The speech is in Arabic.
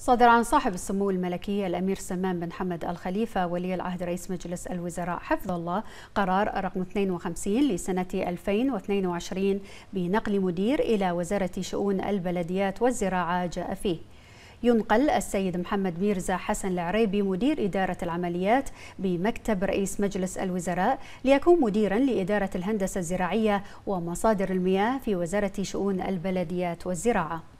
صدر عن صاحب السمو الملكي الأمير سلمان بن حمد الخليفة ولي العهد رئيس مجلس الوزراء حفظ الله قرار رقم 52 لسنة 2022 بنقل مدير إلى وزارة شؤون البلديات والزراعة جاء فيه ينقل السيد محمد ميرزا حسن العريبي مدير إدارة العمليات بمكتب رئيس مجلس الوزراء ليكون مديرا لإدارة الهندسة الزراعية ومصادر المياه في وزارة شؤون البلديات والزراعة